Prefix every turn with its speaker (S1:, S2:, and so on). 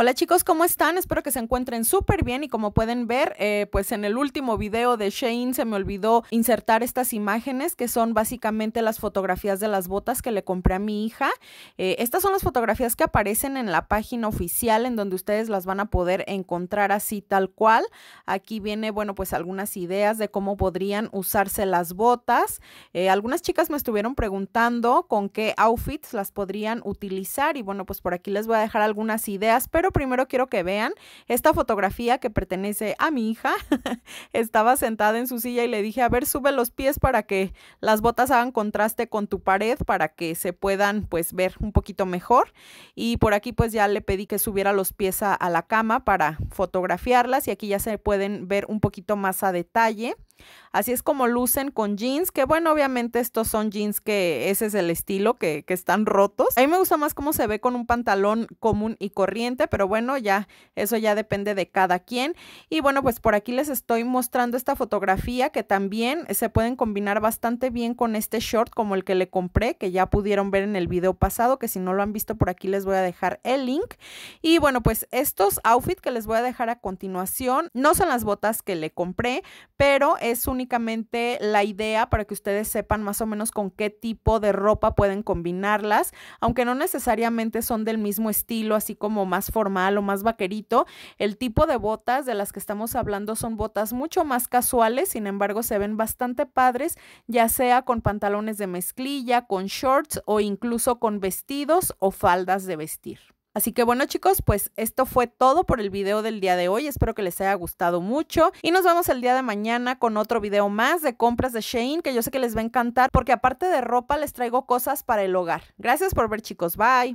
S1: Hola chicos, ¿cómo están? Espero que se encuentren súper bien y como pueden ver, eh, pues en el último video de Shane se me olvidó insertar estas imágenes que son básicamente las fotografías de las botas que le compré a mi hija. Eh, estas son las fotografías que aparecen en la página oficial en donde ustedes las van a poder encontrar así tal cual. Aquí viene, bueno, pues algunas ideas de cómo podrían usarse las botas. Eh, algunas chicas me estuvieron preguntando con qué outfits las podrían utilizar y bueno, pues por aquí les voy a dejar algunas ideas, pero primero quiero que vean esta fotografía que pertenece a mi hija. Estaba sentada en su silla y le dije, a ver, sube los pies para que las botas hagan contraste con tu pared, para que se puedan pues ver un poquito mejor. Y por aquí pues ya le pedí que subiera los pies a la cama para fotografiarlas y aquí ya se pueden ver un poquito más a detalle. Así es como lucen con jeans, que bueno, obviamente estos son jeans que ese es el estilo, que, están rotos. A mí me gusta más cómo se ve con un pantalón común y corriente, pero bueno, ya eso ya depende de cada quien. Y bueno, pues por aquí les estoy mostrando esta fotografía que también se pueden combinar bastante bien con este short como el que le compré, que ya pudieron ver en el video pasado, que si no lo han visto por aquí les voy a dejar el link. Y bueno, pues estos outfits que les voy a dejar a continuación no son las botas que le compré, pero es únicamente la idea para que ustedes sepan más o menos con qué tipo de ropa pueden combinarlas, aunque no necesariamente son del mismo estilo, así como más formal o más vaquerito. El tipo de botas de las que estamos hablando son botas mucho más casuales, sin embargo se ven bastante padres, ya sea con pantalones de mezclilla, con shorts o incluso con vestidos o faldas de vestir. Así que bueno chicos, pues esto fue todo por el video del día de hoy. Espero que les haya gustado mucho y nos vemos el día de mañana con otro video más de compras de Shane que yo sé que les va a encantar porque aparte de ropa les traigo cosas para el hogar. Gracias por ver chicos, bye.